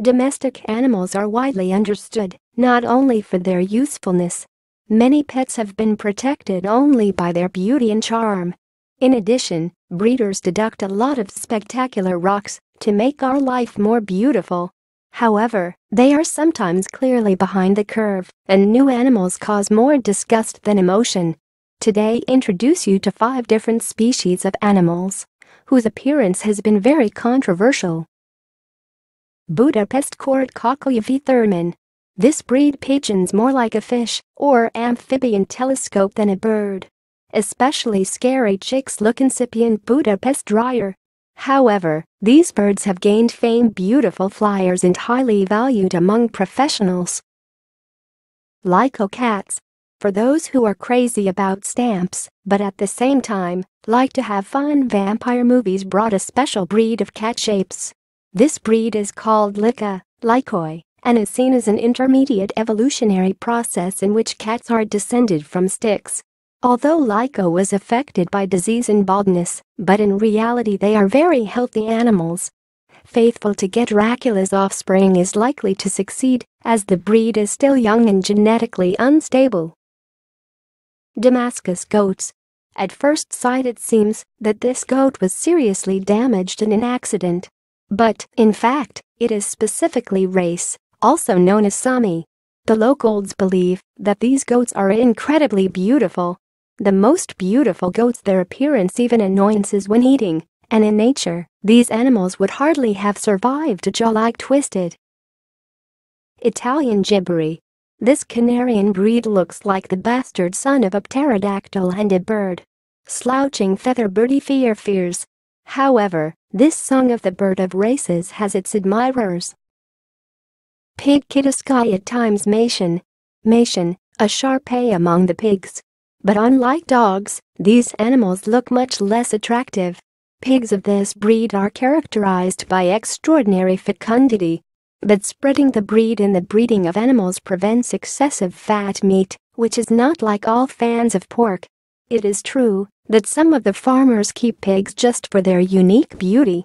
Domestic animals are widely understood, not only for their usefulness. Many pets have been protected only by their beauty and charm. In addition, breeders deduct a lot of spectacular rocks to make our life more beautiful. However, they are sometimes clearly behind the curve, and new animals cause more disgust than emotion today introduce you to five different species of animals whose appearance has been very controversial. Budapest Court Cochleophy Thurman. This breed pigeons more like a fish or amphibian telescope than a bird. Especially scary chicks look incipient Budapest dryer. However, these birds have gained fame beautiful flyers and highly valued among professionals. Lycocats for those who are crazy about stamps, but at the same time, like to have fun vampire movies brought a special breed of cat shapes. This breed is called Lyca, Lycoi, and is seen as an intermediate evolutionary process in which cats are descended from sticks. Although Lyco was affected by disease and baldness, but in reality they are very healthy animals. Faithful to get Dracula's offspring is likely to succeed, as the breed is still young and genetically unstable. Damascus goats. At first sight it seems that this goat was seriously damaged in an accident. But, in fact, it is specifically race, also known as Sami. The locals believe that these goats are incredibly beautiful. The most beautiful goats their appearance even annoyances when eating, and in nature, these animals would hardly have survived a jaw-like twisted. Italian gibbery this Canarian breed looks like the bastard son of a pterodactyl and a bird. Slouching feather birdie fear fears. However, this song of the bird of races has its admirers. Pig Kitaskai at times Mation. Mation, a sharp pei among the pigs. But unlike dogs, these animals look much less attractive. Pigs of this breed are characterized by extraordinary fecundity, but spreading the breed in the breeding of animals prevents excessive fat meat, which is not like all fans of pork. It is true that some of the farmers keep pigs just for their unique beauty